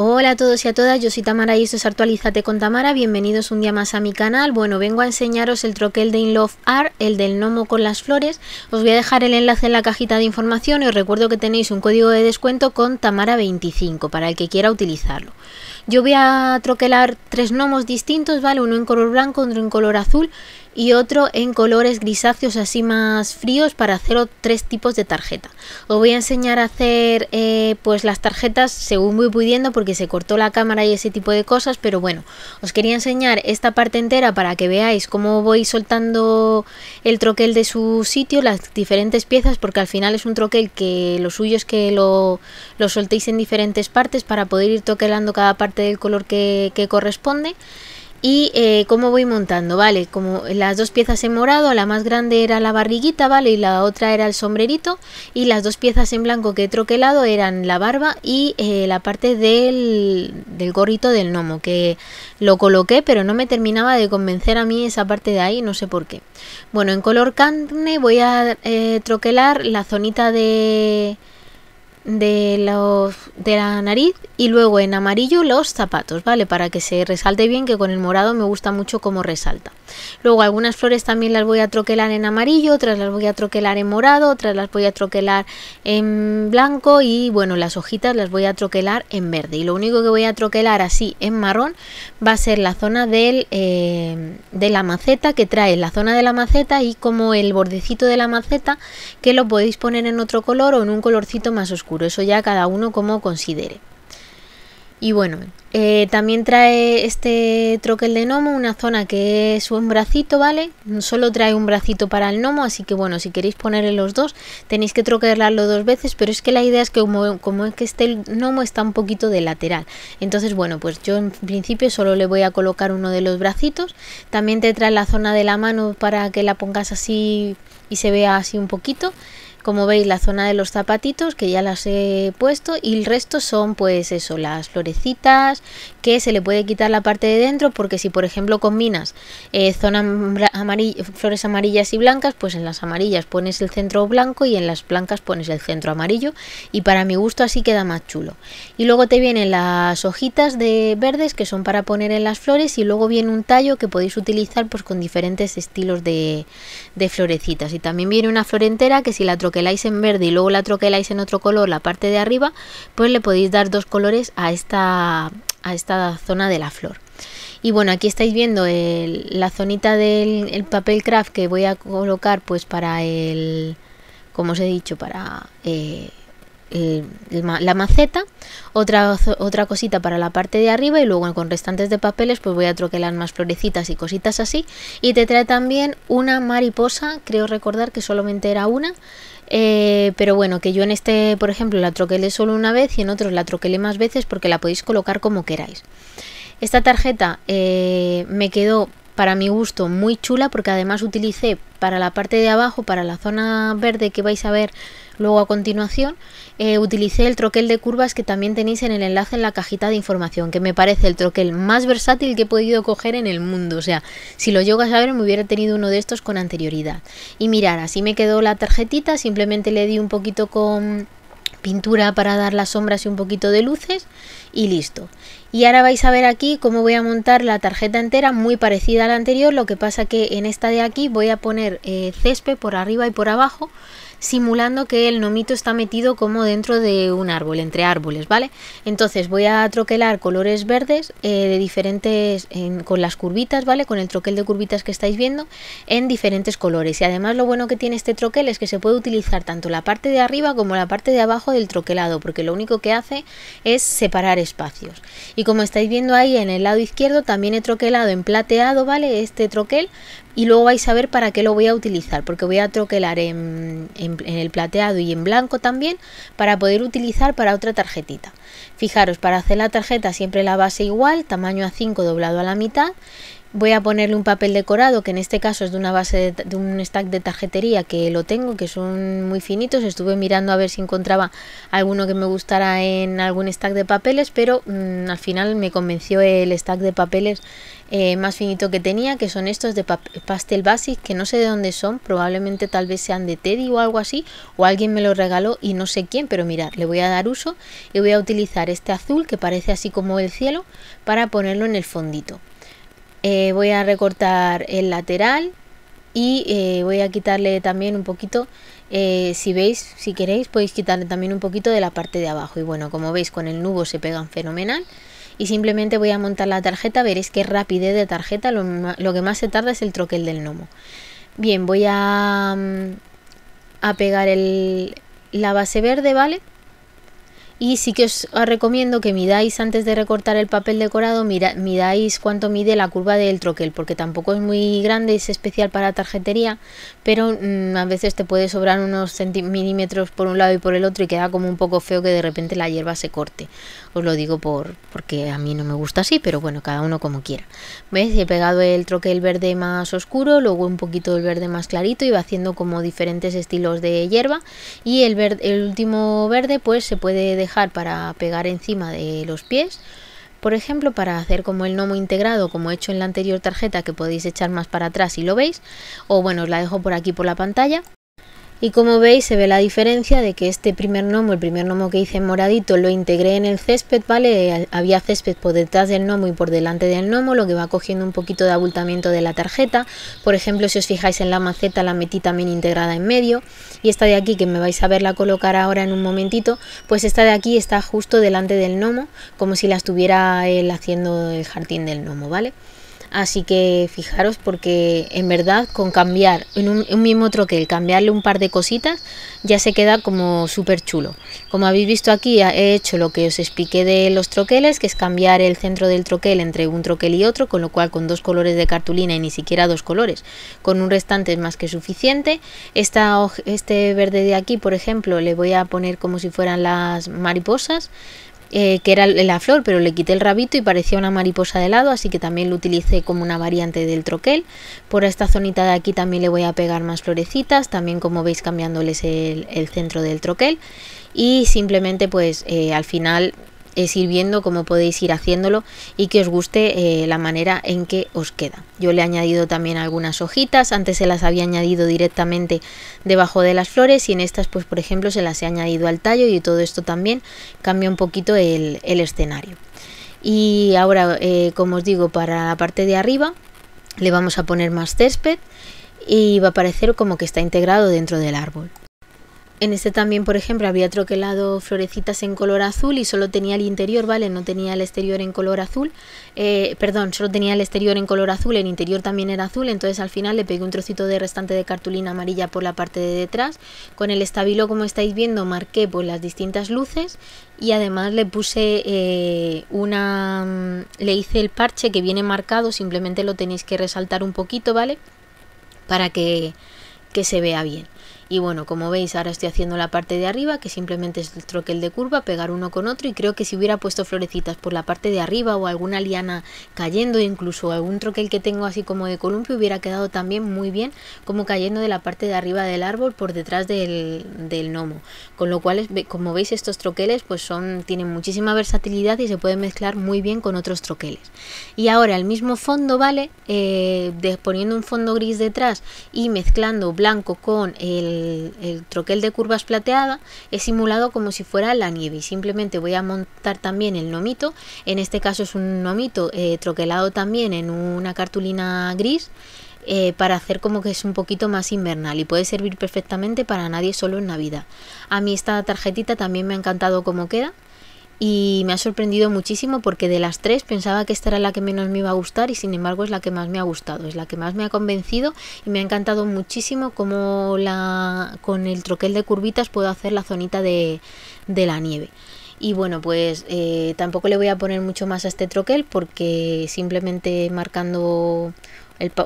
Hola a todos y a todas, yo soy Tamara y esto es actualizate con Tamara, bienvenidos un día más a mi canal. Bueno, vengo a enseñaros el troquel de In Love Art, el del gnomo con las flores. Os voy a dejar el enlace en la cajita de información y os recuerdo que tenéis un código de descuento con Tamara25 para el que quiera utilizarlo. Yo voy a troquelar tres gnomos distintos, ¿vale? Uno en color blanco, otro en color azul y otro en colores grisáceos así más fríos para hacer tres tipos de tarjeta. Os voy a enseñar a hacer eh, pues las tarjetas según voy pudiendo porque se cortó la cámara y ese tipo de cosas, pero bueno, os quería enseñar esta parte entera para que veáis cómo voy soltando el troquel de su sitio, las diferentes piezas, porque al final es un troquel que lo suyo es que lo, soltéis en diferentes partes para poder ir troquelando cada parte del color que corresponde y eh, cómo voy montando, vale, como las dos piezas en morado, la más grande era la barriguita, vale, y la otra era el sombrerito, y las dos piezas en blanco que he troquelado eran la barba y eh, la parte del, gorrito del gnomo, que lo coloqué, pero no me terminaba de convencer a mí esa parte de ahí, no sé por qué. Bueno, en color carne voy a eh, troquelar la zonita de de, los, de la nariz y luego en amarillo los zapatos, ¿vale? Para que se resalte bien, que con el morado me gusta mucho cómo resalta. Luego algunas flores también las voy a troquelar en amarillo, otras las voy a troquelar en morado, otras las voy a troquelar en blanco y bueno, las hojitas las voy a troquelar en verde. Y lo único que voy a troquelar así en marrón va a ser la zona eh, de la maceta que trae la zona de la maceta y como el bordecito de la maceta que lo podéis poner en otro color o en un colorcito más oscuro eso ya cada uno como considere. Y bueno, eh, también trae este troquel de gnomo una zona que es un bracito, ¿vale? Solo trae un bracito para el gnomo, así que bueno, si queréis ponerle los dos, tenéis que troquelarlo dos veces, pero es que la idea es que como, es que este gnomo está un poquito de lateral. Entonces, bueno, pues yo en principio solo le voy a colocar uno de los bracitos. También te trae la zona de la mano para que la pongas así y se vea así un poquito. Como veis la zona de los zapatitos que ya las he puesto y el resto son pues eso, las florecitas que se le puede quitar la parte de dentro porque si por ejemplo combinas eh, zona flores amarillas y blancas pues en las amarillas pones el centro blanco y en las blancas pones el centro amarillo y para mi gusto así queda más chulo. Y luego te vienen las hojitas de verdes que son para poner en las flores y luego viene un tallo que podéis utilizar pues con diferentes estilos de, florecitas y también viene una florentera que si la troqueláis en verde y luego la troqueláis en otro color, la parte de arriba, pues le podéis dar dos colores a esta, a esta zona de la flor. Y bueno, aquí estáis viendo la zonita del papel craft que voy a colocar pues para el, como os he dicho, para eh, la maceta, otra, otra cosita para la parte de arriba y luego con restantes de papeles pues voy a troquelar más florecitas y cositas así. Y te trae también una mariposa, creo recordar que solamente era una, eh, pero bueno, que yo en este, por ejemplo, la troquelé solo una vez y en otros la troquelé más veces porque la podéis colocar como queráis. Esta tarjeta eh, me quedó para mi gusto muy chula porque además utilicé para la parte de abajo, para la zona verde que vais a ver Luego a continuación eh, utilicé el troquel de curvas que también tenéis en el enlace en la cajita de información, que me parece el troquel más versátil que he podido coger en el mundo. O sea, si lo llego a saber me hubiera tenido uno de estos con anterioridad. Y mirar, así me quedó la tarjetita, simplemente le di un poquito con pintura para dar las sombras y un poquito de luces y listo. Y ahora vais a ver aquí cómo voy a montar la tarjeta entera, muy parecida a la anterior, lo que pasa que en esta de aquí voy a poner eh, césped por arriba y por abajo simulando que el nomito está metido como dentro de un árbol, entre árboles, ¿vale? Entonces voy a troquelar colores verdes eh, de diferentes, con las curvitas, ¿vale? Con el troquel de curvitas que estáis viendo, en diferentes colores. Y además lo bueno que tiene este troquel es que se puede utilizar tanto la parte de arriba como la parte de abajo del troquelado, porque lo único que hace es separar espacios. Y como estáis viendo ahí en el lado izquierdo, también he troquelado en plateado, ¿vale? Este troquel y luego vais a ver para qué lo voy a utilizar porque voy a troquelar en, el plateado y en blanco también para poder utilizar para otra tarjetita fijaros para hacer la tarjeta siempre la base igual tamaño a5 doblado a la mitad voy a ponerle un papel decorado que en este caso es de una base de, un stack de tarjetería que lo tengo que son muy finitos estuve mirando a ver si encontraba alguno que me gustara en algún stack de papeles pero mm, al final me convenció el stack de papeles eh, más finito que tenía que son estos de pastel basic que no sé de dónde son probablemente tal vez sean de Teddy o algo así o alguien me lo regaló y no sé quién pero mirad le voy a dar uso y voy a utilizar este azul que parece así como el cielo para ponerlo en el fondito eh, voy a recortar el lateral y eh, voy a quitarle también un poquito eh, si veis si queréis podéis quitarle también un poquito de la parte de abajo y bueno como veis con el nubo se pegan fenomenal y simplemente voy a montar la tarjeta veréis qué rapidez de tarjeta lo, que más se tarda es el troquel del gnomo bien voy a mm, a pegar el, la base verde vale y sí que os recomiendo que midáis antes de recortar el papel decorado, mira, midáis cuánto mide la curva del troquel, porque tampoco es muy grande, es especial para tarjetería, pero mm, a veces te puede sobrar unos milímetros por un lado y por el otro y queda como un poco feo que de repente la hierba se corte. Os lo digo por, porque a mí no me gusta así, pero bueno, cada uno como quiera. ¿Ves? He pegado el troquel verde más oscuro, luego un poquito el verde más clarito y va haciendo como diferentes estilos de hierba y el, verde, el último verde pues se puede para pegar encima de los pies. Por ejemplo, para hacer como el gnomo integrado, como he hecho en la anterior tarjeta, que podéis echar más para atrás si lo veis. O bueno, os la dejo por aquí por la pantalla. Y como veis se ve la diferencia de que este primer gnomo, el primer gnomo que hice en moradito, lo integré en el césped, ¿vale? Había césped por detrás del gnomo y por delante del gnomo, lo que va cogiendo un poquito de abultamiento de la tarjeta. Por ejemplo, si os fijáis en la maceta, la metí también integrada en medio. Y esta de aquí, que me vais a verla colocar ahora en un momentito, pues esta de aquí está justo delante del gnomo, como si la estuviera él haciendo el jardín del gnomo, ¿vale? Así que fijaros porque en verdad con cambiar en un, mismo troquel, cambiarle un par de cositas, ya se queda como súper chulo. Como habéis visto aquí he hecho lo que os expliqué de los troqueles, que es cambiar el centro del troquel entre un troquel y otro, con lo cual con dos colores de cartulina y ni siquiera dos colores, con un restante es más que suficiente. este verde de aquí, por ejemplo, le voy a poner como si fueran las mariposas eh, que era la flor, pero le quité el rabito y parecía una mariposa de lado, así que también lo utilicé como una variante del troquel. Por esta zonita de aquí también le voy a pegar más florecitas, también como veis cambiándoles el, centro del troquel. Y simplemente pues eh, al final es eh, ir viendo cómo podéis ir haciéndolo y que os guste eh, la manera en que os queda. Yo le he añadido también algunas hojitas, antes se las había añadido directamente debajo de las flores y en estas pues por ejemplo se las he añadido al tallo y todo esto también cambia un poquito el, escenario. Y ahora, eh, como os digo, para la parte de arriba le vamos a poner más césped y va a parecer como que está integrado dentro del árbol. En este también, por ejemplo, había troquelado florecitas en color azul y solo tenía el interior, ¿vale? No tenía el exterior en color azul. Eh, perdón, solo tenía el exterior en color azul, el interior también era azul. Entonces al final le pegué un trocito de restante de cartulina amarilla por la parte de detrás. Con el estabilo, como estáis viendo, marqué pues, las distintas luces y además le puse eh, una... Mm, le hice el parche que viene marcado, simplemente lo tenéis que resaltar un poquito, ¿vale? Para que, que se vea bien y bueno como veis ahora estoy haciendo la parte de arriba que simplemente es el troquel de curva pegar uno con otro y creo que si hubiera puesto florecitas por la parte de arriba o alguna liana cayendo incluso algún troquel que tengo así como de columpio hubiera quedado también muy bien como cayendo de la parte de arriba del árbol por detrás del, del gnomo con lo cual como veis estos troqueles pues son tienen muchísima versatilidad y se pueden mezclar muy bien con otros troqueles y ahora el mismo fondo vale eh, poniendo un fondo gris detrás y mezclando blanco con el el, troquel de curvas plateada es simulado como si fuera la nieve. y Simplemente voy a montar también el nomito. En este caso es un nomito eh, troquelado también en una cartulina gris. Eh, para hacer como que es un poquito más invernal y puede servir perfectamente para nadie solo en Navidad. A mí esta tarjetita también me ha encantado como queda y me ha sorprendido muchísimo porque de las tres pensaba que esta era la que menos me iba a gustar y sin embargo es la que más me ha gustado, es la que más me ha convencido y me ha encantado muchísimo cómo la, con el troquel de curvitas puedo hacer la zonita de, la nieve. Y bueno, pues eh, tampoco le voy a poner mucho más a este troquel porque simplemente marcando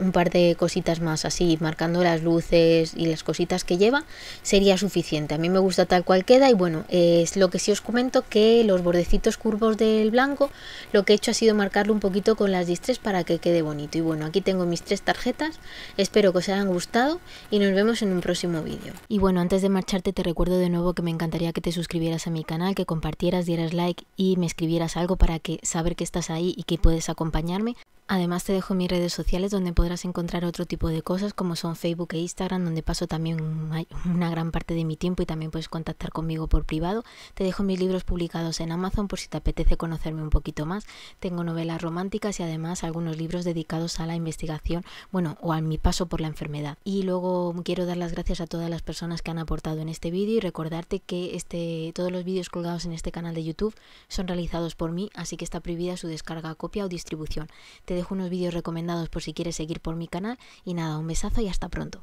un par de cositas más así, marcando las luces y las cositas que lleva, sería suficiente. A mí me gusta tal cual queda y bueno, es lo que sí os comento que los bordecitos curvos del blanco, lo que he hecho ha sido marcarlo un poquito con las distres para que quede bonito. Y bueno, aquí tengo mis tres tarjetas, espero que os hayan gustado y nos vemos en un próximo vídeo. Y bueno, antes de marcharte te recuerdo de nuevo que me encantaría que te suscribieras a mi canal, que compartieras, dieras like y me escribieras algo para que saber que estás ahí y que puedes acompañarme. Además te dejo mis redes sociales donde podrás encontrar otro tipo de cosas como son Facebook e Instagram donde paso también una gran parte de mi tiempo y también puedes contactar conmigo por privado. Te dejo mis libros publicados en Amazon por si te apetece conocerme un poquito más. Tengo novelas románticas y además algunos libros dedicados a la investigación, bueno, o a mi paso por la enfermedad. Y luego quiero dar las gracias a todas las personas que han aportado en este vídeo y recordarte que este, todos los vídeos colgados en este canal de YouTube son realizados por mí, así que está prohibida su descarga, copia o distribución dejo unos vídeos recomendados por si quieres seguir por mi canal y nada, un besazo y hasta pronto.